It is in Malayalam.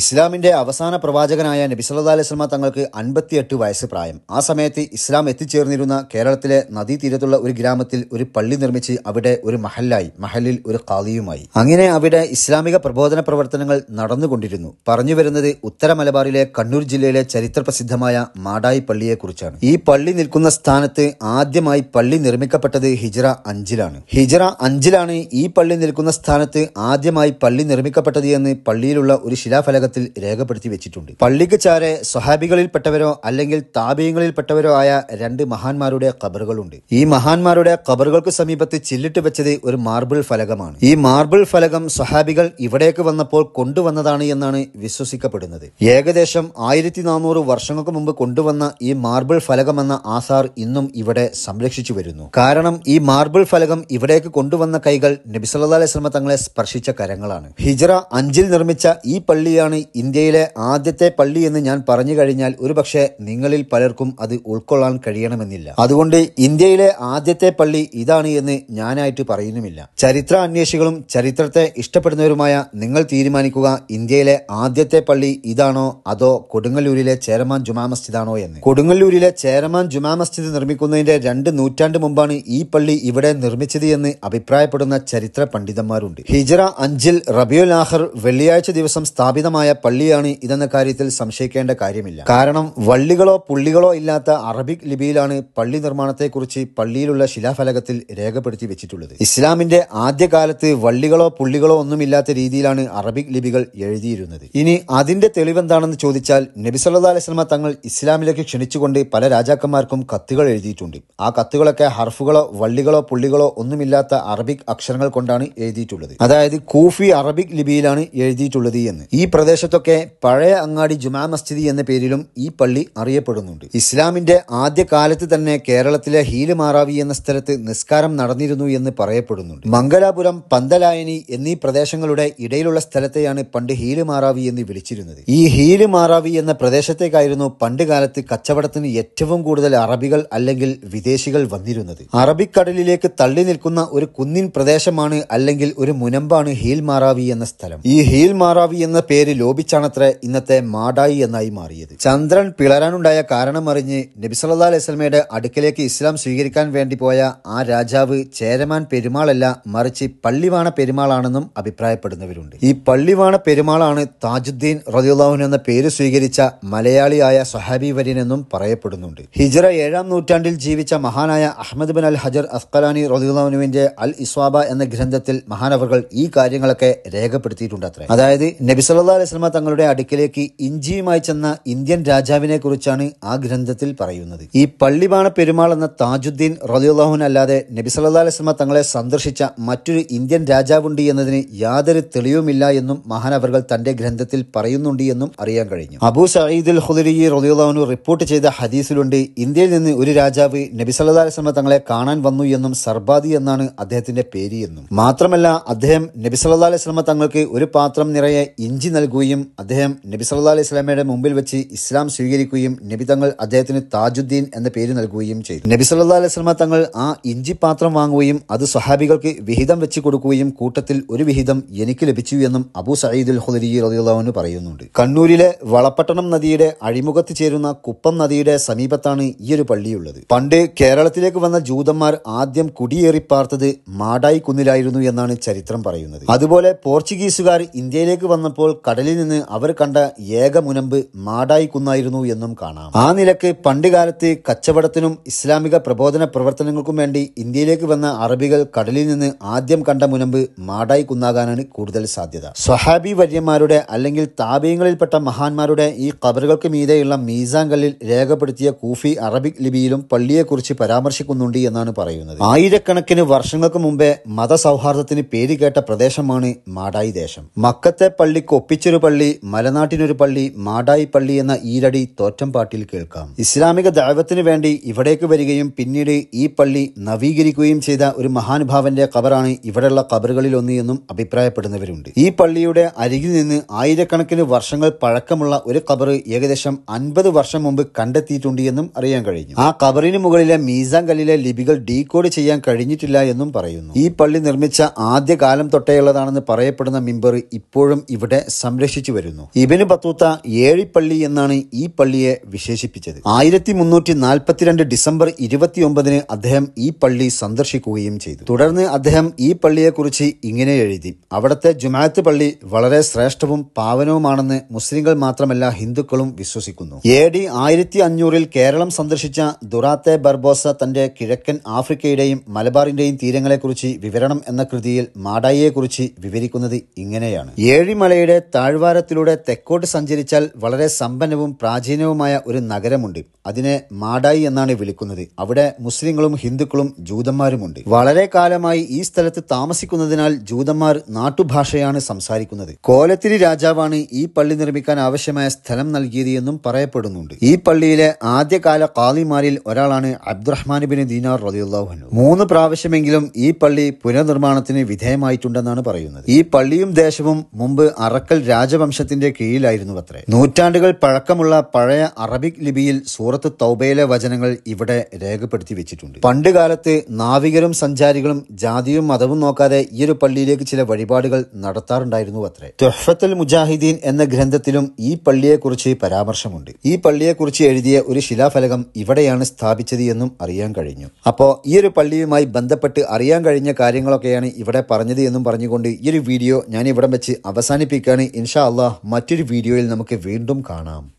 ഇസ്ലാമിൻ്റെ അവസാന പ്രവാചകനായ നബിസല്ലാ അലൈസ്മ തങ്ങൾക്ക് അൻപത്തിയെട്ട് വയസ്സ് പ്രായം ആ സമയത്ത് ഇസ്ലാം എത്തിച്ചേർന്നിരുന്ന കേരളത്തിലെ നദീതീരത്തുള്ള ഒരു ഗ്രാമത്തിൽ ഒരു പള്ളി നിർമ്മിച്ച് അവിടെ ഒരു മഹല്ലായി മഹലിൽ ഒരു കാതിയുമായി അങ്ങനെ അവിടെ ഇസ്ലാമിക പ്രബോധന പ്രവർത്തനങ്ങൾ നടന്നുകൊണ്ടിരുന്നു പറഞ്ഞു വരുന്നത് ഉത്തര മലബാറിലെ കണ്ണൂർ ജില്ലയിലെ ചരിത്രപ്രസിദ്ധമായ മാടായി പള്ളിയെക്കുറിച്ചാണ് ഈ പള്ളി നിൽക്കുന്ന സ്ഥാനത്ത് ആദ്യമായി പള്ളി നിർമ്മിക്കപ്പെട്ടത് ഹിജറ അഞ്ചിലാണ് ഹിജറ അഞ്ചിലാണ് ഈ പള്ളി നിൽക്കുന്ന സ്ഥാനത്ത് ആദ്യമായി പള്ളി നിർമ്മിക്കപ്പെട്ടത് എന്ന് പള്ളിയിലുള്ള ഒരു ശിലാഫലക പുസ്തകത്തിൽ രേഖപ്പെടുത്തി വെച്ചിട്ടുണ്ട് പള്ളിക്ക് ചാരെ സ്വഹാബികളിൽപ്പെട്ടവരോ അല്ലെങ്കിൽ താപീയങ്ങളിൽപ്പെട്ടവരോ ആയ രണ്ട് മഹാന്മാരുടെ കബറുകളുണ്ട് ഈ മഹാന്മാരുടെ കബറുകൾക്ക് സമീപത്ത് ചില്ലിട്ട് വെച്ചത് ഒരു മാർബിൾ ഫലകമാണ് ഈ മാർബിൾ ഫലകം സ്വഹാബികൾ ഇവിടേക്ക് വന്നപ്പോൾ കൊണ്ടുവന്നതാണ് എന്നാണ് വിശ്വസിക്കപ്പെടുന്നത് ഏകദേശം ആയിരത്തി നാനൂറ് വർഷങ്ങൾക്ക് മുമ്പ് കൊണ്ടുവന്ന ഈ മാർബിൾ ഫലകമെന്ന ആസാർ ഇന്നും ഇവിടെ സംരക്ഷിച്ചു വരുന്നു കാരണം ഈ മാർബിൾ ഫലകം ഇവിടേക്ക് കൊണ്ടുവന്ന കൈകൾ നബിസല്ലാ അലൈഹി തങ്ങളെ സ്പർശിച്ച കരങ്ങളാണ് ഹിജറ അഞ്ചിൽ നിർമ്മിച്ച ഈ പള്ളിയാണ് ഇതാണ് ഇന്ത്യയിലെ ആദ്യത്തെ പള്ളി എന്ന് ഞാൻ പറഞ്ഞു കഴിഞ്ഞാൽ ഒരുപക്ഷെ നിങ്ങളിൽ പലർക്കും അത് ഉൾക്കൊള്ളാൻ കഴിയണമെന്നില്ല അതുകൊണ്ട് ഇന്ത്യയിലെ ആദ്യത്തെ പള്ളി ഇതാണ് എന്ന് ഞാനായിട്ട് പറയുന്നുമില്ല ചരിത്ര അന്വേഷികളും ചരിത്രത്തെ ഇഷ്ടപ്പെടുന്നവരുമായ നിങ്ങൾ തീരുമാനിക്കുക ഇന്ത്യയിലെ ആദ്യത്തെ പള്ളി ഇതാണോ അതോ കൊടുങ്ങല്ലൂരിലെ ചേരമാൻ ജുമാ മസ്ജിദാണോ എന്ന് കൊടുങ്ങല്ലൂരിലെ ചേരമാൻ ജുമാ മസ്ജിദ് നിർമ്മിക്കുന്നതിന്റെ രണ്ട് നൂറ്റാണ്ട് മുമ്പാണ് ഈ പള്ളി ഇവിടെ നിർമ്മിച്ചത് എന്ന് അഭിപ്രായപ്പെടുന്ന ചരിത്ര പണ്ഡിതന്മാരുണ്ട് ഹിജറ അഞ്ചിൽ റബിയുൽ ആഹർ വെള്ളിയാഴ്ച ദിവസം സ്ഥാപിതമായ വിശാലമായ പള്ളിയാണ് ഇതെന്ന കാര്യത്തിൽ സംശയിക്കേണ്ട കാര്യമില്ല കാരണം വള്ളികളോ പുള്ളികളോ ഇല്ലാത്ത അറബിക് ലിപിയിലാണ് പള്ളി നിർമ്മാണത്തെക്കുറിച്ച് പള്ളിയിലുള്ള ശിലാഫലകത്തിൽ രേഖപ്പെടുത്തി വെച്ചിട്ടുള്ളത് ഇസ്ലാമിന്റെ ആദ്യകാലത്ത് വള്ളികളോ പുള്ളികളോ ഒന്നുമില്ലാത്ത രീതിയിലാണ് അറബിക് ലിപികൾ എഴുതിയിരുന്നത് ഇനി അതിന്റെ തെളിവെന്താണെന്ന് ചോദിച്ചാൽ നബിസല്ലാ അലൈസ്മ തങ്ങൾ ഇസ്ലാമിലേക്ക് ക്ഷണിച്ചുകൊണ്ട് പല രാജാക്കന്മാർക്കും കത്തുകൾ എഴുതിയിട്ടുണ്ട് ആ കത്തുകളൊക്കെ ഹർഫുകളോ വള്ളികളോ പുള്ളികളോ ഒന്നുമില്ലാത്ത അറബിക് അക്ഷരങ്ങൾ കൊണ്ടാണ് എഴുതിയിട്ടുള്ളത് അതായത് കൂഫി അറബിക് ലിപിയിലാണ് എഴുതിയിട്ടുള്ളത് എന്ന് ഈ പ്രദേശം പ്രദേശത്തൊക്കെ പഴയ അങ്ങാടി ജുമാ മസ്ജിദി എന്ന പേരിലും ഈ പള്ളി അറിയപ്പെടുന്നുണ്ട് ഇസ്ലാമിന്റെ ആദ്യ കാലത്ത് തന്നെ കേരളത്തിലെ ഹീലുമാറാവി എന്ന സ്ഥലത്ത് നിസ്കാരം നടന്നിരുന്നു എന്ന് പറയപ്പെടുന്നുണ്ട് മംഗലാപുരം പന്തലായനി എന്നീ പ്രദേശങ്ങളുടെ ഇടയിലുള്ള സ്ഥലത്തെയാണ് പണ്ട് ഹീലുമാറാവി എന്ന് വിളിച്ചിരുന്നത് ഈ ഹീലുമാറാവി എന്ന പ്രദേശത്തേക്കായിരുന്നു പണ്ട് കാലത്ത് കച്ചവടത്തിന് ഏറ്റവും കൂടുതൽ അറബികൾ അല്ലെങ്കിൽ വിദേശികൾ വന്നിരുന്നത് അറബിക്കടലിലേക്ക് തള്ളി നിൽക്കുന്ന ഒരു കുന്നിൻ പ്രദേശമാണ് അല്ലെങ്കിൽ ഒരു മുനമ്പാണ് ഹീൽമാറാവി എന്ന സ്ഥലം ഈ ഹീൽമാറാവി എന്ന പേര് ലോപിച്ചാണത്രേ ഇന്നത്തെ മാടായി എന്നായി മാറിയത് ചന്ദ്രൻ പിളരാനുണ്ടായ കാരണം അറിഞ്ഞ് നബിസല്ലാ അലൈസ്മയുടെ അടുക്കലേക്ക് ഇസ്ലാം സ്വീകരിക്കാൻ വേണ്ടി പോയ ആ രാജാവ് ചേരമാൻ പെരുമാളല്ല മറിച്ച് പള്ളിവാണ പെരുമാളാണെന്നും അഭിപ്രായപ്പെടുന്നവരുണ്ട് ഈ പള്ളിവാണ പെരുമാളാണ് താജുദ്ദീൻ റതിയുള്ളാഹുൻ എന്ന പേര് സ്വീകരിച്ച മലയാളിയായ സഹാബി എന്നും പറയപ്പെടുന്നുണ്ട് ഹിജറ ഏഴാം നൂറ്റാണ്ടിൽ ജീവിച്ച മഹാനായ Ahmad bin al Hajar Asqalani റതിയുള്ളാഹുനുവിന്റെ അൽ ഇസ്വാബ എന്ന ഗ്രന്ഥത്തിൽ മഹാനവറുകൾ ഈ കാര്യങ്ങളൊക്കെ രേഖപ്പെടുത്തിയിട്ടുണ്ട് അത്രേ അതായത് നബിസല്ലാ അലൈസ്മ തങ്ങളുടെ അടുക്കിലേക്ക് ഇഞ്ചിയുമായി ചെന്ന ഇന്ത്യൻ രാജാവിനെ കുറിച്ചാണ് ആ ഗ്രന്ഥത്തിൽ പറയുന്നത് ഈ പള്ളിബാണ പെരുമാൾ എന്ന താജുദ്ദീൻ റലിയുള്ളാഹുൻ അല്ലാതെ നബി സല്ലാ അലൈസ്മ തങ്ങളെ സന്ദർശിച്ച മറ്റൊരു ഇന്ത്യൻ രാജാവുണ്ട് എന്നതിന് യാതൊരു തെളിവുമില്ല എന്നും മഹാനവർകൾ തന്റെ ഗ്രന്ഥത്തിൽ പറയുന്നുണ്ട് എന്നും അറിയാൻ കഴിഞ്ഞു അബൂ സയ്യിദുൽ ഹുദരി റലിയുള്ളാഹുനു റിപ്പോർട്ട് ചെയ്ത ഹദീസിലുണ്ട് ഇന്ത്യയിൽ നിന്ന് ഒരു രാജാവ് നബി സല്ലാ അലൈസ്മ തങ്ങളെ കാണാൻ വന്നു എന്നും സർബാദി എന്നാണ് അദ്ദേഹത്തിന്റെ പേര് എന്നും മാത്രമല്ല അദ്ദേഹം നബി സല്ലാ അലൈഹി തങ്ങൾക്ക് ഒരു പാത്രം നിറയെ ഇഞ്ചി നൽകും നൽകുകയും അദ്ദേഹം നബി സല്ലാ അലൈഹി സ്വലാമയുടെ മുമ്പിൽ വെച്ച് ഇസ്ലാം സ്വീകരിക്കുകയും നബി തങ്ങൾ അദ്ദേഹത്തിന് താജുദ്ദീൻ എന്ന പേര് നൽകുകയും ചെയ്തു നബി സല്ലാ അലൈഹി സ്വലമ തങ്ങൾ ആ ഇഞ്ചി പാത്രം വാങ്ങുകയും അത് സ്വഹാബികൾക്ക് വിഹിതം വെച്ച് കൊടുക്കുകയും കൂട്ടത്തിൽ ഒരു വിഹിതം എനിക്ക് ലഭിച്ചു എന്നും അബൂ അൽ ഹുദരി റതിയുള്ളവന് പറയുന്നുണ്ട് കണ്ണൂരിലെ വളപ്പട്ടണം നദിയുടെ അഴിമുഖത്ത് ചേരുന്ന കുപ്പം നദിയുടെ സമീപത്താണ് ഈ ഒരു പള്ളിയുള്ളത് പണ്ട് കേരളത്തിലേക്ക് വന്ന ജൂതന്മാർ ആദ്യം കുടിയേറി പാർത്തത് മാടായി കുന്നിലായിരുന്നു എന്നാണ് ചരിത്രം പറയുന്നത് അതുപോലെ പോർച്ചുഗീസുകാർ ഇന്ത്യയിലേക്ക് വന്നപ്പോൾ കടൽ കടലിൽ നിന്ന് അവർ കണ്ട ഏക മുനമ്പ് കുന്നായിരുന്നു എന്നും കാണാം ആ നിലക്ക് പണ്ടുകാലത്ത് കച്ചവടത്തിനും ഇസ്ലാമിക പ്രബോധന പ്രവർത്തനങ്ങൾക്കും വേണ്ടി ഇന്ത്യയിലേക്ക് വന്ന അറബികൾ കടലിൽ നിന്ന് ആദ്യം കണ്ട മുനമ്പ് കുന്നാകാനാണ് കൂടുതൽ സാധ്യത സ്വഹാബി വര്യന്മാരുടെ അല്ലെങ്കിൽ താപയങ്ങളിൽപ്പെട്ട മഹാന്മാരുടെ ഈ കബറുകൾക്ക് മീതെയുള്ള മീസാൻ കല്ലിൽ രേഖപ്പെടുത്തിയ കൂഫി അറബിക് ലിപിയിലും പള്ളിയെക്കുറിച്ച് പരാമർശിക്കുന്നുണ്ട് എന്നാണ് പറയുന്നത് ആയിരക്കണക്കിന് വർഷങ്ങൾക്ക് മുമ്പേ മതസൗഹാർദ്ദത്തിന് പേരുകേട്ട പ്രദേശമാണ് മാടായി ദേശം മക്കത്തെ പള്ളിക്ക് ഒപ്പിച്ചു കൊച്ചിയൊരു പള്ളി മലനാട്ടിനൊരു പള്ളി മാടായി പള്ളി എന്ന ഈരടി തോറ്റംപാട്ടിൽ കേൾക്കാം ഇസ്ലാമിക ദൈവത്തിന് വേണ്ടി ഇവിടേക്ക് വരികയും പിന്നീട് ഈ പള്ളി നവീകരിക്കുകയും ചെയ്ത ഒരു മഹാനുഭാവന്റെ കബറാണ് ഇവിടെയുള്ള കബറുകളിൽ ഒന്ന് എന്നും അഭിപ്രായപ്പെടുന്നവരുണ്ട് ഈ പള്ളിയുടെ അരികിൽ നിന്ന് ആയിരക്കണക്കിന് വർഷങ്ങൾ പഴക്കമുള്ള ഒരു കബറ് ഏകദേശം അൻപത് വർഷം മുമ്പ് കണ്ടെത്തിയിട്ടുണ്ട് എന്നും അറിയാൻ കഴിഞ്ഞു ആ കബറിന് മുകളിലെ മീസാങ്കല്ലിലെ കല്ലിലെ ലിപികൾ ഡീകോഡ് ചെയ്യാൻ കഴിഞ്ഞിട്ടില്ല എന്നും പറയുന്നു ഈ പള്ളി നിർമ്മിച്ച ആദ്യ കാലം തൊട്ടേയുള്ളതാണെന്ന് പറയപ്പെടുന്ന മിമ്പർ ഇപ്പോഴും ഇവിടെ സംരക്ഷണം സംരക്ഷിച്ചു വരുന്നു ഇബന് ബത്തൂത്ത ഏഴിപ്പള്ളി എന്നാണ് ഈ പള്ളിയെ വിശേഷിപ്പിച്ചത് ആയിരത്തി മുന്നൂറ്റി നാൽപ്പത്തിരണ്ട് ഡിസംബർ ഇരുപത്തിയൊമ്പതിന് അദ്ദേഹം ഈ പള്ളി സന്ദർശിക്കുകയും ചെയ്തു തുടർന്ന് അദ്ദേഹം ഈ പള്ളിയെക്കുറിച്ച് ഇങ്ങനെ എഴുതി അവിടത്തെ ജുമാത്ത് പള്ളി വളരെ ശ്രേഷ്ഠവും പാവനവുമാണെന്ന് മുസ്ലിങ്ങൾ മാത്രമല്ല ഹിന്ദുക്കളും വിശ്വസിക്കുന്നു എ ഡി ആയിരത്തി അഞ്ഞൂറിൽ കേരളം സന്ദർശിച്ച ദുറാത്തെ ബർബോസ തന്റെ കിഴക്കൻ ആഫ്രിക്കയുടെയും മലബാറിന്റെയും തീരങ്ങളെക്കുറിച്ച് വിവരണം എന്ന കൃതിയിൽ മാടായിയെക്കുറിച്ച് വിവരിക്കുന്നത് ഇങ്ങനെയാണ് ഏഴിമലയുടെ താഴെ താഴ്വാരത്തിലൂടെ തെക്കോട്ട് സഞ്ചരിച്ചാൽ വളരെ സമ്പന്നവും പ്രാചീനവുമായ ഒരു നഗരമുണ്ട് അതിനെ മാടായി എന്നാണ് വിളിക്കുന്നത് അവിടെ മുസ്ലിങ്ങളും ഹിന്ദുക്കളും ജൂതന്മാരുമുണ്ട് വളരെ കാലമായി ഈ സ്ഥലത്ത് താമസിക്കുന്നതിനാൽ ജൂതന്മാർ നാട്ടുഭാഷയാണ് സംസാരിക്കുന്നത് കോലത്തിരി രാജാവാണ് ഈ പള്ളി നിർമ്മിക്കാൻ ആവശ്യമായ സ്ഥലം നൽകിയത് എന്നും പറയപ്പെടുന്നുണ്ട് ഈ പള്ളിയിലെ ആദ്യകാല കാലിമാരിൽ ഒരാളാണ് അബ്ദുറഹ്മാൻ ബിൻ ദീനാർ റതിയുള്ളാഹു മൂന്ന് പ്രാവശ്യമെങ്കിലും ഈ പള്ളി പുനർനിർമ്മാണത്തിന് വിധേയമായിട്ടുണ്ടെന്നാണ് പറയുന്നത് ഈ പള്ളിയും ദേശവും മുമ്പ് അറക്കൽ രാജ രാജവംശത്തിന്റെ കീഴിലായിരുന്നു അത്രേ നൂറ്റാണ്ടുകൾ പഴക്കമുള്ള പഴയ അറബിക് ലിപിയിൽ സൂറത്ത് തൗബയിലെ വചനങ്ങൾ ഇവിടെ രേഖപ്പെടുത്തി വെച്ചിട്ടുണ്ട് കാലത്ത് നാവികരും സഞ്ചാരികളും ജാതിയും മതവും നോക്കാതെ ഈ ഒരു പള്ളിയിലേക്ക് ചില വഴിപാടുകൾ നടത്താറുണ്ടായിരുന്നു അത്രേ തുഹഫത്തുൽ മുജാഹിദീൻ എന്ന ഗ്രന്ഥത്തിലും ഈ പള്ളിയെക്കുറിച്ച് പരാമർശമുണ്ട് ഈ പള്ളിയെക്കുറിച്ച് എഴുതിയ ഒരു ശിലാഫലകം ഇവിടെയാണ് സ്ഥാപിച്ചത് എന്നും അറിയാൻ കഴിഞ്ഞു അപ്പോൾ ഈ ഒരു പള്ളിയുമായി ബന്ധപ്പെട്ട് അറിയാൻ കഴിഞ്ഞ കാര്യങ്ങളൊക്കെയാണ് ഇവിടെ പറഞ്ഞത് എന്നും പറഞ്ഞുകൊണ്ട് ഈ ഒരു വീഡിയോ ഞാൻ ഇവിടെ വെച്ച് അവസാനിപ്പിക്കുകയാണ് ഇൻഷ ഇൻഷാ അള്ളാഹ് മറ്റൊരു വീഡിയോയിൽ നമുക്ക് വീണ്ടും കാണാം